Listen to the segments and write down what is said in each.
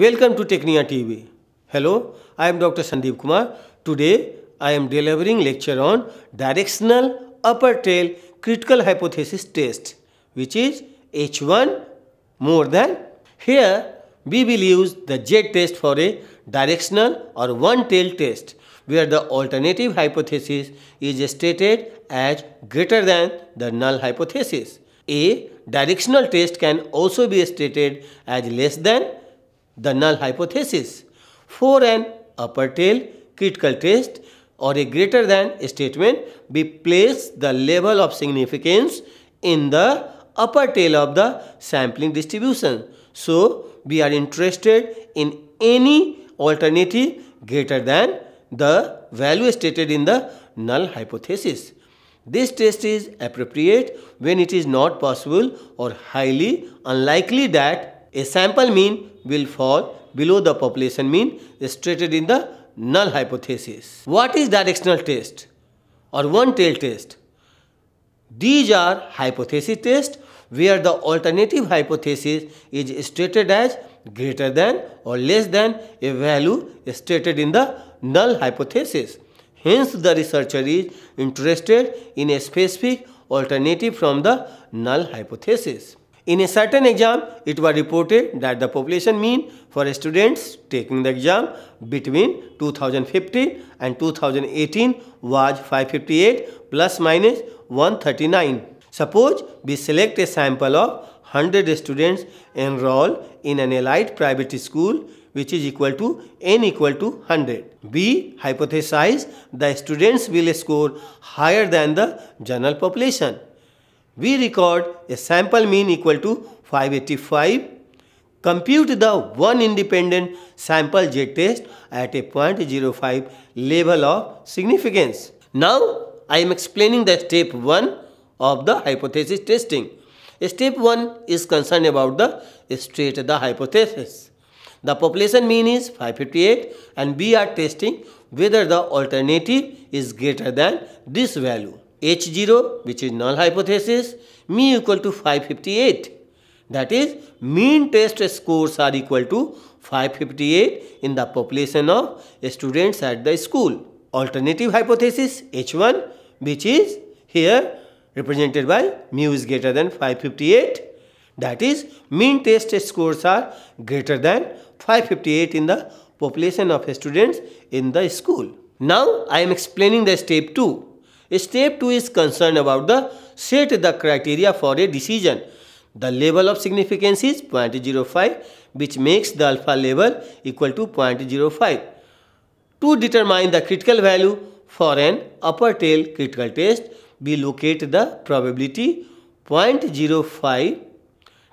Welcome to Technia TV. Hello, I am Dr. Sandeep Kumar. Today, I am delivering lecture on directional upper tail critical hypothesis test, which is H1 more than. Here, we will use the Z test for a directional or one tail test, where the alternative hypothesis is stated as greater than the null hypothesis. A directional test can also be stated as less than the null hypothesis. For an upper tail critical test or a greater than statement, we place the level of significance in the upper tail of the sampling distribution. So, we are interested in any alternative greater than the value stated in the null hypothesis. This test is appropriate when it is not possible or highly unlikely that a sample mean will fall below the population mean stated in the null hypothesis. What is directional test or one-tail test? These are hypothesis tests where the alternative hypothesis is stated as greater than or less than a value stated in the null hypothesis. Hence, the researcher is interested in a specific alternative from the null hypothesis. In a certain exam, it was reported that the population mean for students taking the exam between 2015 and 2018 was 558 plus minus 139. Suppose we select a sample of 100 students enroll in an elite private school which is equal to n equal to 100. We hypothesize the students will score higher than the general population we record a sample mean equal to 585. Compute the one independent sample z test at a 0.05 level of significance. Now, I am explaining the step 1 of the hypothesis testing. Step 1 is concerned about the state the hypothesis. The population mean is 558 and we are testing whether the alternative is greater than this value. H0 which is null hypothesis, mu equal to 558. That is mean test scores are equal to 558 in the population of students at the school. Alternative hypothesis H1 which is here represented by mu is greater than 558. That is mean test scores are greater than 558 in the population of students in the school. Now I am explaining the step 2. Step 2 is concerned about the set the criteria for a decision. The level of significance is 0.05 which makes the alpha level equal to 0.05. To determine the critical value for an upper tail critical test, we locate the probability 0.05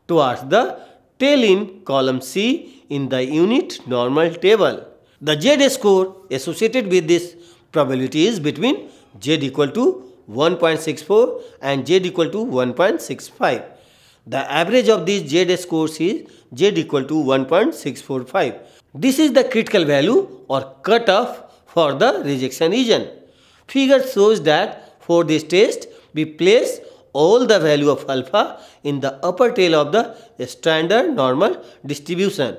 towards the tail in column C in the unit normal table. The Z score associated with this probability is between Z equal to 1.64 and Z equal to 1.65. The average of these Z scores is Z equal to 1.645. This is the critical value or cutoff for the rejection region. Figure shows that for this test, we place all the value of alpha in the upper tail of the standard normal distribution.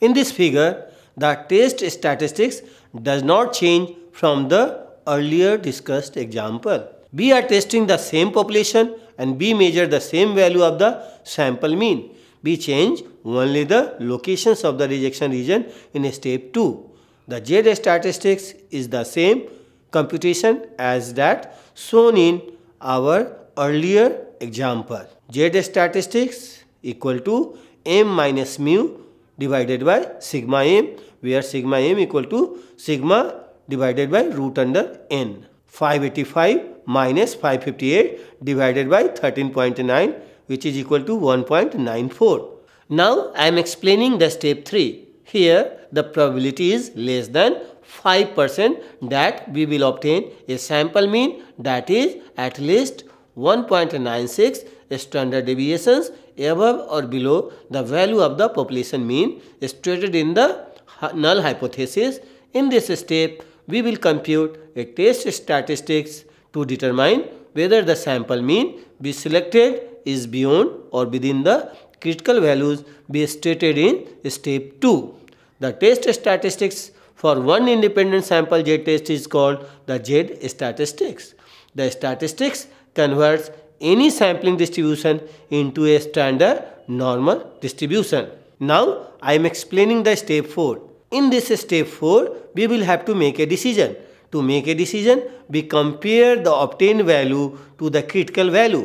In this figure, the test statistics does not change from the earlier discussed example. We are testing the same population and we measure the same value of the sample mean. We change only the locations of the rejection region in step 2. The Z statistics is the same computation as that shown in our earlier example. Z statistics equal to m minus mu divided by sigma m where sigma m equal to sigma divided by root under n. 585 minus 558 divided by 13.9 which is equal to 1.94. Now I am explaining the step 3. Here the probability is less than 5% that we will obtain a sample mean that is at least 1.96 standard deviations above or below the value of the population mean stated in the null hypothesis. In this step, we will compute a test statistics to determine whether the sample mean we selected is beyond or within the critical values be stated in step 2. The test statistics for one independent sample Z test is called the Z statistics. The statistics converts any sampling distribution into a standard normal distribution. Now I am explaining the step 4 in this step 4 we will have to make a decision to make a decision we compare the obtained value to the critical value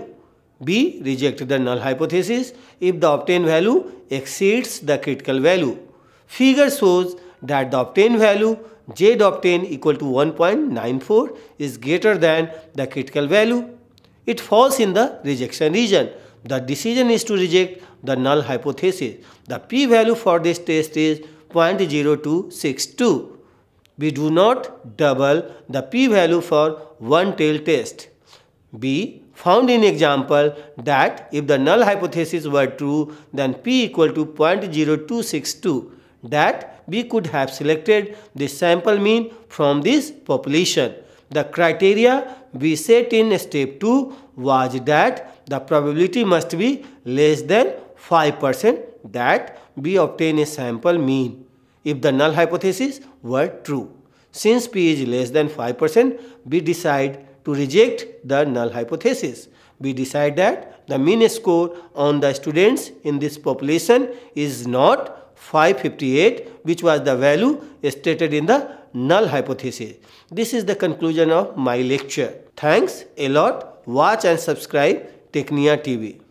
b reject the null hypothesis if the obtained value exceeds the critical value figure shows that the obtained value j obtained equal to 1.94 is greater than the critical value it falls in the rejection region the decision is to reject the null hypothesis the p value for this test is 0.0262. We do not double the p-value for one tail test. B found in example that if the null hypothesis were true then p equal to 0.0262 that we could have selected the sample mean from this population. The criteria we set in step 2 was that the probability must be less than 5% that we obtain a sample mean if the null hypothesis were true. Since p is less than 5%, we decide to reject the null hypothesis. We decide that the mean score on the students in this population is not 558 which was the value stated in the null hypothesis. This is the conclusion of my lecture. Thanks a lot. Watch and subscribe Technia TV.